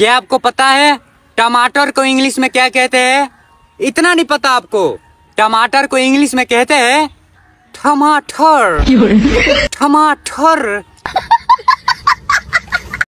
क्या आपको पता है टमाटर को इंग्लिश में क्या कहते हैं इतना नहीं पता आपको टमाटर को इंग्लिश में कहते हैं टमाटर टमाटर